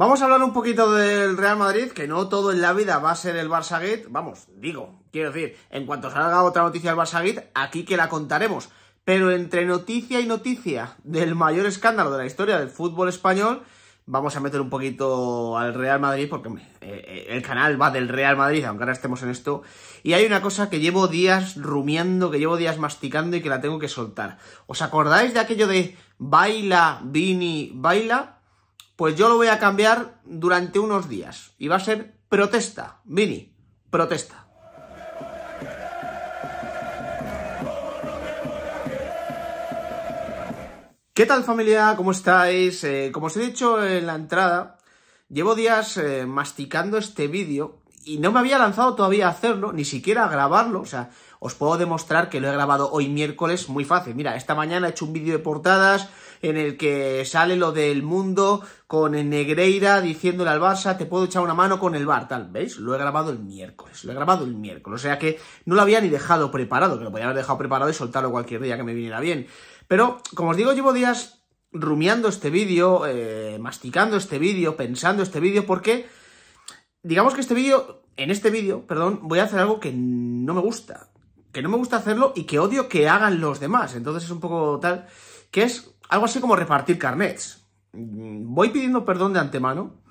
Vamos a hablar un poquito del Real Madrid, que no todo en la vida va a ser el Barça Gate. Vamos, digo, quiero decir, en cuanto salga otra noticia del Barça Gate, aquí que la contaremos. Pero entre noticia y noticia del mayor escándalo de la historia del fútbol español, vamos a meter un poquito al Real Madrid, porque eh, eh, el canal va del Real Madrid, aunque ahora estemos en esto. Y hay una cosa que llevo días rumiando, que llevo días masticando y que la tengo que soltar. ¿Os acordáis de aquello de baila, Vini, baila? Pues yo lo voy a cambiar durante unos días. Y va a ser protesta, mini, protesta. ¿Qué tal familia? ¿Cómo estáis? Eh, como os he dicho en la entrada, llevo días eh, masticando este vídeo y no me había lanzado todavía a hacerlo, ni siquiera a grabarlo. O sea, os puedo demostrar que lo he grabado hoy miércoles muy fácil. Mira, esta mañana he hecho un vídeo de portadas, en el que sale lo del mundo con Negreira diciéndole al Barça, te puedo echar una mano con el Bar, tal, ¿veis? Lo he grabado el miércoles, lo he grabado el miércoles, o sea que no lo había ni dejado preparado, que lo podía haber dejado preparado y soltarlo cualquier día que me viniera bien. Pero, como os digo, llevo días rumiando este vídeo, eh, masticando este vídeo, pensando este vídeo, porque digamos que este vídeo, en este vídeo, perdón, voy a hacer algo que no me gusta, que no me gusta hacerlo y que odio que hagan los demás, entonces es un poco tal, que es algo así como repartir carnets. Voy pidiendo perdón de antemano,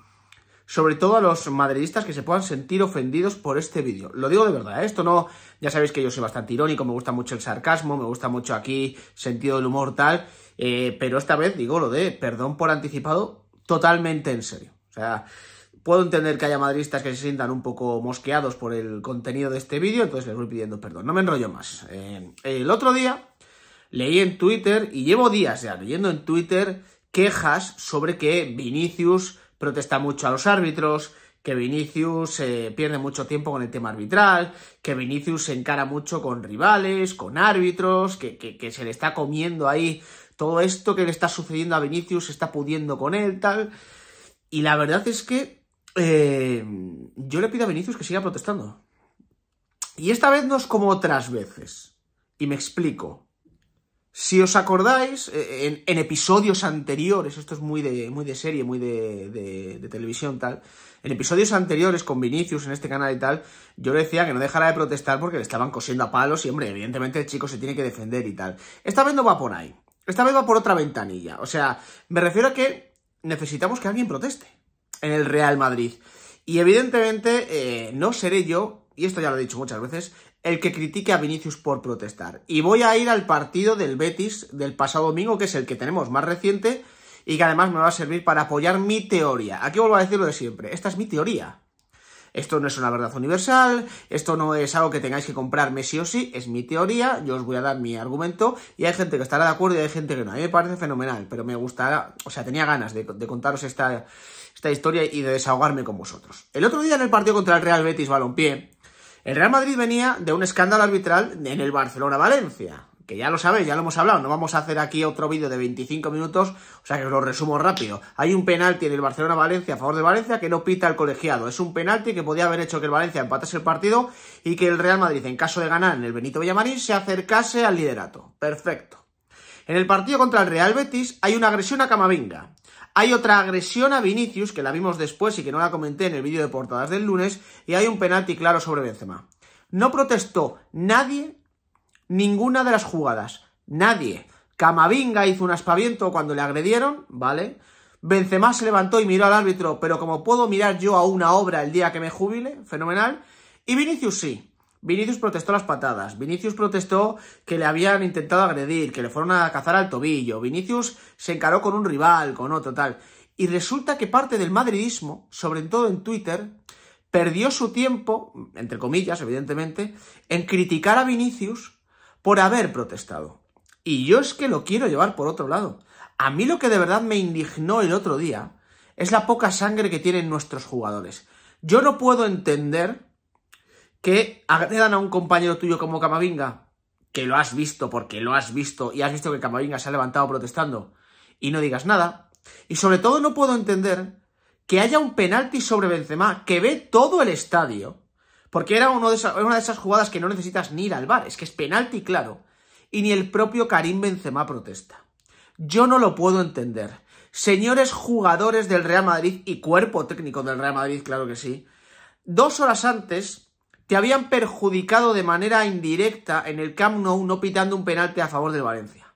sobre todo a los madridistas que se puedan sentir ofendidos por este vídeo. Lo digo de verdad, ¿eh? esto no... Ya sabéis que yo soy bastante irónico, me gusta mucho el sarcasmo, me gusta mucho aquí sentido del humor tal, eh, pero esta vez digo lo de perdón por anticipado totalmente en serio. O sea, puedo entender que haya madridistas que se sientan un poco mosqueados por el contenido de este vídeo, entonces les voy pidiendo perdón. No me enrollo más. Eh, el otro día leí en Twitter, y llevo días ya leyendo en Twitter, quejas sobre que Vinicius protesta mucho a los árbitros, que Vinicius eh, pierde mucho tiempo con el tema arbitral, que Vinicius se encara mucho con rivales, con árbitros, que, se le está comiendo ahí todo esto que le está sucediendo a Vinicius, se está pudiendo con él, tal. Y la verdad es que eh, yo le pido a Vinicius que siga protestando. Y esta vez no es como otras veces. Y me explico. Si os acordáis, eh, en, episodios anteriores, esto es muy de, muy de serie, muy de, televisión tal, en episodios anteriores con Vinicius en este canal y tal, yo le decía que no dejara de protestar porque le estaban cosiendo a palos y, hombre, evidentemente el chico se tiene que defender y tal. Esta vez no va por ahí, esta vez va por otra ventanilla. O sea, me refiero a que necesitamos que alguien proteste en el Real Madrid. Y evidentemente eh, no seré yo, y esto ya lo he dicho muchas veces, el que critique a Vinicius por protestar. Y voy a ir al partido del Betis del pasado domingo, que es el que tenemos más reciente y que además me va a servir para apoyar mi teoría. Aquí vuelvo a decirlo de siempre, esta es mi teoría. Esto no es una verdad universal, esto no es algo que tengáis que comprarme sí o sí, es mi teoría, yo os voy a dar mi argumento y hay gente que estará de acuerdo y hay gente que no. A mí me parece fenomenal, pero me gustará, o sea, tenía ganas de, contaros esta, esta historia y de desahogarme con vosotros. El otro día en el partido contra el Real Betis Balompié, el Real Madrid venía de un escándalo arbitral en el Barcelona-Valencia, que ya lo sabéis, ya lo hemos hablado, no vamos a hacer aquí otro vídeo de 25 minutos, o sea que os lo resumo rápido. Hay un penalti en el Barcelona-Valencia a favor de Valencia que no pita el colegiado. Es un penalti que podía haber hecho que el Valencia empatase el partido y que el Real Madrid, en caso de ganar en el Benito Villamarín, se acercase al liderato. Perfecto. En el partido contra el Real Betis hay una agresión a Camavinga. Hay otra agresión a Vinicius, que la vimos después y que no la comenté en el vídeo de portadas del lunes, y hay un penalti claro sobre Benzema. No protestó nadie ninguna de las jugadas. Nadie. Camavinga hizo un aspaviento cuando le agredieron, ¿vale? Benzema se levantó y miró al árbitro, pero como puedo mirar yo a una obra el día que me jubile, fenomenal. Y Vinicius sí, Vinicius protestó las patadas, Vinicius protestó que le habían intentado agredir, que le fueron a cazar al tobillo, Vinicius se encaró con un rival, con otro tal. Y resulta que parte del madridismo, sobre todo en Twitter, perdió su tiempo, entre comillas, evidentemente, en criticar a Vinicius por haber protestado. Y yo es que lo quiero llevar por otro lado. A mí lo que de verdad me indignó el otro día es la poca sangre que tienen nuestros jugadores. Yo no puedo entender que agredan a un compañero tuyo como Camavinga, que lo has visto porque lo has visto y has visto que Camavinga se ha levantado protestando y no digas nada. Y sobre todo no puedo entender que haya un penalti sobre Benzema que ve todo el estadio, porque era uno una de esas jugadas que no necesitas ni ir al bar, es que es penalti claro, y ni el propio Karim Benzema protesta. Yo no lo puedo entender. Señores jugadores del Real Madrid y cuerpo técnico del Real Madrid, claro que sí, dos horas antes te habían perjudicado de manera indirecta en el Camp Nou no pitando un penalti a favor del Valencia.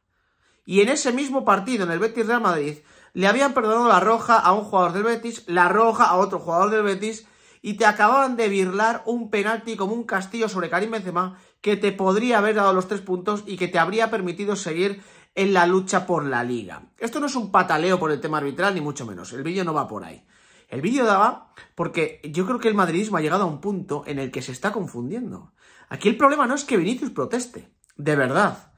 Y en ese mismo partido, en el Betis Real Madrid, le habían perdonado la roja a un jugador del Betis, la roja a otro jugador del Betis, y te acababan de birlar un penalti como un castillo sobre Karim Benzema que te podría haber dado los tres puntos y que te habría permitido seguir en la lucha por la liga. Esto no es un pataleo por el tema arbitral, ni mucho menos. El vídeo no va por ahí. El vídeo daba porque yo creo que el madridismo ha llegado a un punto en el que se está confundiendo. Aquí el problema no es que Vinicius proteste, de verdad.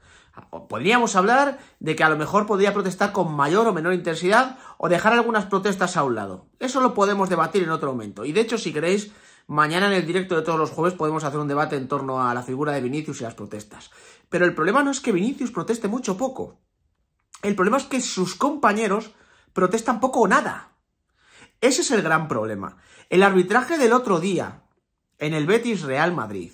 Podríamos hablar de que a lo mejor podría protestar con mayor o menor intensidad o dejar algunas protestas a un lado. Eso lo podemos debatir en otro momento. Y de hecho, si queréis, mañana en el directo de todos los jueves podemos hacer un debate en torno a la figura de Vinicius y las protestas. Pero el problema no es que Vinicius proteste mucho o poco. El problema es que sus compañeros protestan poco o nada. Ese es el gran problema. El arbitraje del otro día en el Betis Real Madrid.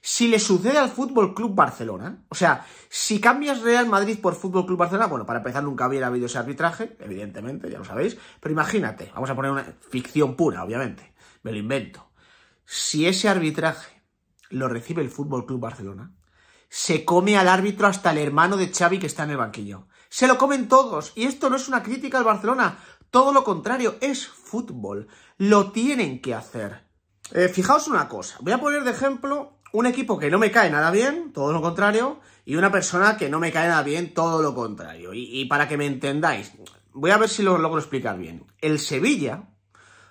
Si le sucede al Fútbol Club Barcelona, o sea, si cambias Real Madrid por Fútbol Club Barcelona, bueno, para empezar nunca hubiera habido ese arbitraje, evidentemente, ya lo sabéis, pero imagínate, vamos a poner una ficción pura, obviamente, me lo invento. Si ese arbitraje lo recibe el Fútbol Club Barcelona, se come al árbitro hasta el hermano de Xavi que está en el banquillo. Se lo comen todos. Y esto no es una crítica al Barcelona. Todo lo contrario, es fútbol. Lo tienen que hacer. Eh, fijaos una cosa. Voy a poner de ejemplo un equipo que no me cae nada bien, todo lo contrario, y una persona que no me cae nada bien, todo lo contrario. y para que me entendáis, voy a ver si lo logro explicar bien. El Sevilla,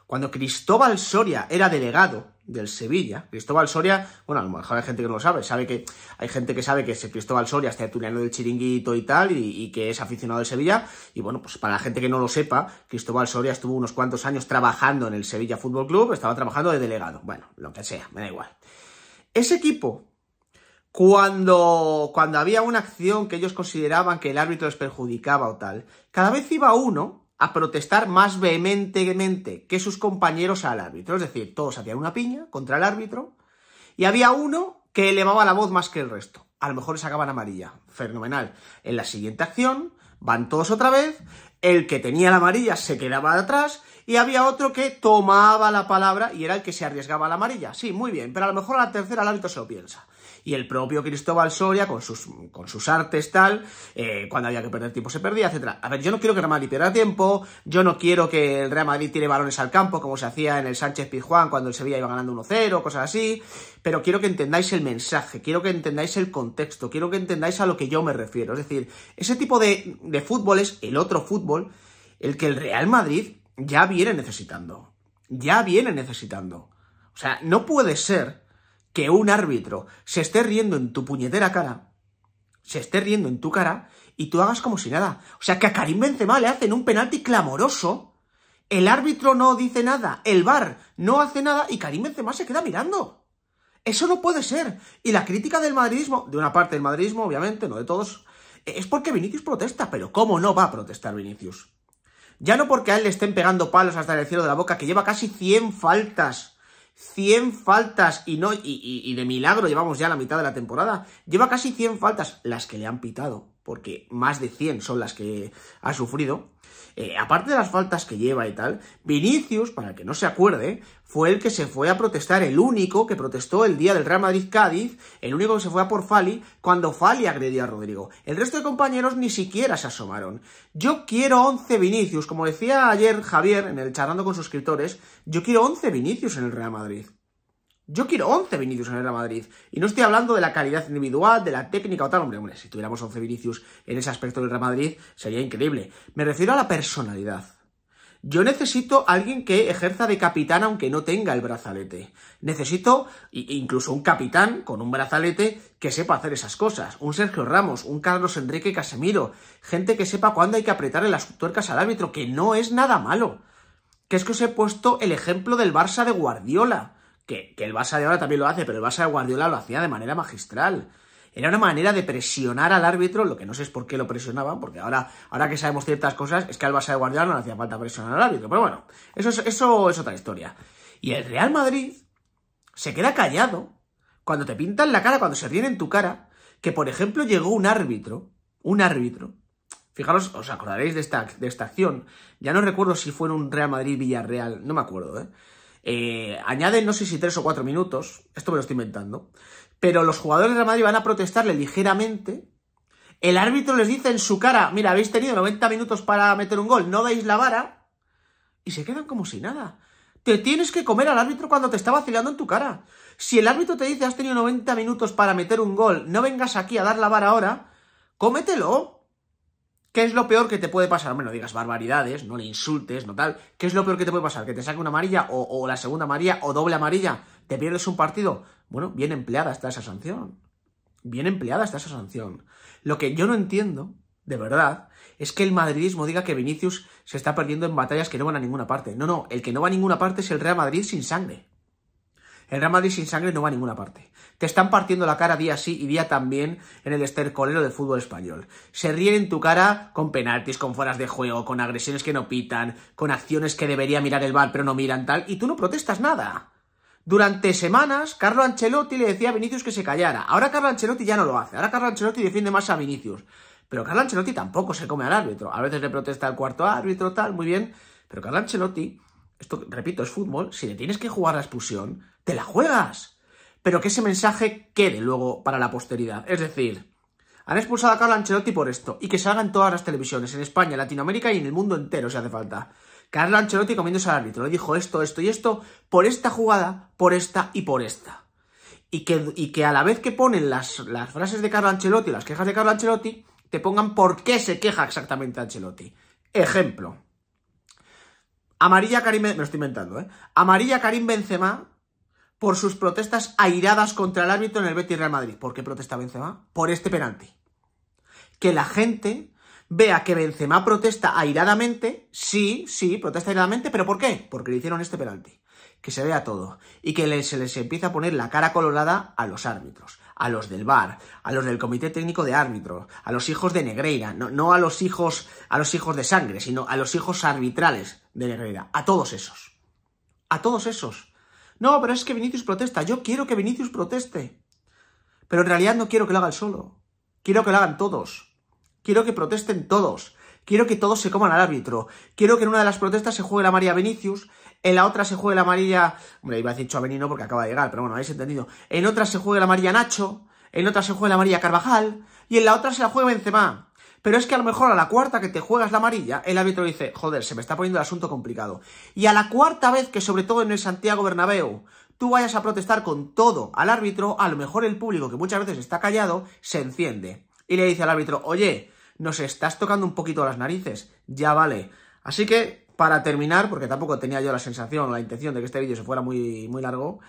cuando Cristóbal Soria era delegado, del Sevilla. Cristóbal Soria, bueno, a lo mejor hay gente que no lo sabe, sabe que hay gente que sabe que Cristóbal Soria está estudiando del chiringuito y tal, y, que es aficionado de Sevilla, y bueno, pues para la gente que no lo sepa, Cristóbal Soria estuvo unos cuantos años trabajando en el Sevilla Fútbol Club, estaba trabajando de delegado, bueno, lo que sea, me da igual. Ese equipo, cuando, cuando había una acción que ellos consideraban que el árbitro les perjudicaba o tal, cada vez iba uno a protestar más vehementemente que sus compañeros al árbitro. Es decir, todos hacían una piña contra el árbitro y había uno que elevaba la voz más que el resto. A lo mejor le sacaban amarilla. Fenomenal. En la siguiente acción van todos otra vez, el que tenía la amarilla se quedaba atrás y había otro que tomaba la palabra y era el que se arriesgaba a la amarilla. Sí, muy bien, pero a lo mejor la tercera el árbitro se lo piensa y el propio Cristóbal Soria, con sus, con sus artes tal, eh, cuando había que perder tiempo se perdía, etcétera. A ver, yo no quiero que el Real Madrid pierda tiempo, yo no quiero que el Real Madrid tire balones al campo, como se hacía en el Sánchez Pizjuán cuando el Sevilla iba ganando 1-0, cosas así, pero quiero que entendáis el mensaje, quiero que entendáis el contexto, quiero que entendáis a lo que yo me refiero. Es decir, ese tipo de, de fútbol es el otro fútbol, el que el Real Madrid ya viene necesitando. Ya viene necesitando. O sea, no puede ser que un árbitro se esté riendo en tu puñetera cara, se esté riendo en tu cara y tú hagas como si nada. O sea, que a Karim Benzema le hacen un penalti clamoroso, el árbitro no dice nada, el VAR no hace nada y Karim Benzema se queda mirando. Eso no puede ser. Y la crítica del madridismo, de una parte del madridismo, obviamente, no de todos, es porque Vinicius protesta, pero ¿cómo no va a protestar Vinicius? Ya no porque a él le estén pegando palos hasta el cielo de la boca, que lleva casi 100 faltas 100 faltas y no y, de milagro llevamos ya la mitad de la temporada. Lleva casi 100 faltas las que le han pitado porque más de 100 son las que ha sufrido. Eh, aparte de las faltas que lleva y tal, Vinicius, para que no se acuerde, fue el que se fue a protestar, el único que protestó el día del Real Madrid-Cádiz, el único que se fue a por Fali cuando Fali agredió a Rodrigo. El resto de compañeros ni siquiera se asomaron. Yo quiero 11 Vinicius, como decía ayer Javier en el charlando con suscriptores, yo quiero 11 Vinicius en el Real Madrid. Yo quiero 11 Vinicius en el Real Madrid. Y no estoy hablando de la calidad individual, de la técnica o tal. Hombre, si tuviéramos 11 Vinicius en ese aspecto del Real Madrid, sería increíble. Me refiero a la personalidad. Yo necesito alguien que ejerza de capitán aunque no tenga el brazalete. Necesito incluso un capitán con un brazalete que sepa hacer esas cosas. Un Sergio Ramos, un Carlos Enrique Casemiro. Gente que sepa cuándo hay que apretarle las tuercas al árbitro, que no es nada malo. Que es que os he puesto el ejemplo del Barça de Guardiola que, el Barça de ahora también lo hace, pero el Barça de Guardiola lo hacía de manera magistral. Era una manera de presionar al árbitro, lo que no sé es por qué lo presionaban, porque ahora, ahora que sabemos ciertas cosas, es que al Barça de Guardiola no le hacía falta presionar al árbitro. Pero bueno, eso es, eso es otra historia. Y el Real Madrid se queda callado cuando te pintan la cara, cuando se ríen en tu cara, que por ejemplo llegó un árbitro, un árbitro, fijaros, os acordaréis de esta, de esta acción, ya no recuerdo si fue en un Real Madrid-Villarreal, no me acuerdo, ¿eh? Eh, añaden, no sé si tres o cuatro minutos, esto me lo estoy inventando, pero los jugadores de Madrid van a protestarle ligeramente. El árbitro les dice en su cara, mira, habéis tenido 90 minutos para meter un gol, no dais la vara, y se quedan como si nada. Te tienes que comer al árbitro cuando te está vacilando en tu cara. Si el árbitro te dice, has tenido 90 minutos para meter un gol, no vengas aquí a dar la vara ahora, cómetelo. ¿Qué es lo peor que te puede pasar? Hombre, no digas barbaridades, no le insultes, no tal. ¿Qué es lo peor que te puede pasar? ¿Que te saque una amarilla o, o la segunda amarilla o doble amarilla? ¿Te pierdes un partido? Bueno, bien empleada está esa sanción. Bien empleada está esa sanción. Lo que yo no entiendo, de verdad, es que el madridismo diga que Vinicius se está perdiendo en batallas que no van a ninguna parte. No, no, el que no va a ninguna parte es el Real Madrid sin sangre. El Real Madrid sin sangre no va a ninguna parte. Te están partiendo la cara día sí y día también en el estercolero del fútbol español. Se ríen en tu cara con penaltis, con fueras de juego, con agresiones que no pitan, con acciones que debería mirar el bar pero no miran tal, y tú no protestas nada. Durante semanas, Carlo Ancelotti le decía a Vinicius que se callara. Ahora Carlo Ancelotti ya no lo hace. Ahora Carlo Ancelotti defiende más a Vinicius. Pero Carlo Ancelotti tampoco se come al árbitro. A veces le protesta al cuarto árbitro, tal, muy bien. Pero Carlo Ancelotti, esto repito, es fútbol. Si le tienes que jugar la expulsión, te la juegas. Pero que ese mensaje quede luego para la posteridad. Es decir, han expulsado a Carlo Ancelotti por esto y que salga en todas las televisiones, en España, Latinoamérica y en el mundo entero si hace falta. Carlo Ancelotti comiendo al árbitro, le dijo esto, esto y esto, por esta jugada, por esta y por esta. Y que, y que a la vez que ponen las, frases de Carlo Ancelotti, las quejas de Carlo Ancelotti, te pongan por qué se queja exactamente Ancelotti. Ejemplo. Amarilla Karim... Me lo estoy inventando, ¿eh? Amarilla Karim Benzema por sus protestas airadas contra el árbitro en el Betis Real Madrid. ¿Por qué protesta Benzema? Por este penalti. Que la gente vea que Benzema protesta airadamente, sí, sí, protesta airadamente, pero ¿por qué? Porque le hicieron este penalti. Que se vea todo y que se les empieza a poner la cara colorada a los árbitros, a los del VAR, a los del Comité Técnico de Árbitros, a los hijos de Negreira, no, no a los hijos a los hijos de sangre, sino a los hijos arbitrales de Negreira, a todos esos. A todos esos no, pero es que Vinicius protesta. Yo quiero que Vinicius proteste. Pero en realidad no quiero que lo haga el solo. Quiero que lo hagan todos. Quiero que protesten todos. Quiero que todos se coman al árbitro. Quiero que en una de las protestas se juegue la María Vinicius, en la otra se juegue la María... Hombre, iba a decir no porque acaba de llegar, pero bueno, habéis entendido. En otra se juegue la María Nacho, en otra se juegue la María Carvajal, y en la otra se la juegue Benzema. Pero es que a lo mejor a la cuarta que te juegas la amarilla, el árbitro dice, joder, se me está poniendo el asunto complicado. Y a la cuarta vez que, sobre todo en el Santiago Bernabéu, tú vayas a protestar con todo al árbitro, a lo mejor el público, que muchas veces está callado, se enciende. Y le dice al árbitro, oye, nos estás tocando un poquito las narices. Ya vale. Así que, para terminar, porque tampoco tenía yo la sensación o la intención de que este vídeo se fuera muy, muy largo,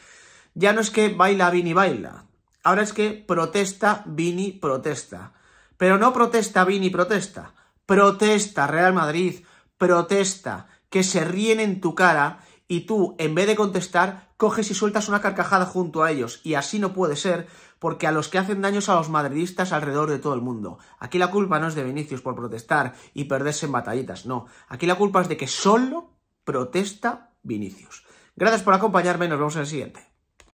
ya no es que baila Vini baila. Ahora es que protesta Vini protesta. Pero no protesta Vini, protesta. Protesta Real Madrid, protesta, que se ríen en tu cara y tú, en vez de contestar, coges y sueltas una carcajada junto a ellos. Y así no puede ser, porque a los que hacen daños a los madridistas alrededor de todo el mundo. Aquí la culpa no es de Vinicius por protestar y perderse en batallitas, no. Aquí la culpa es de que solo protesta Vinicius. Gracias por acompañarme nos vemos en el siguiente.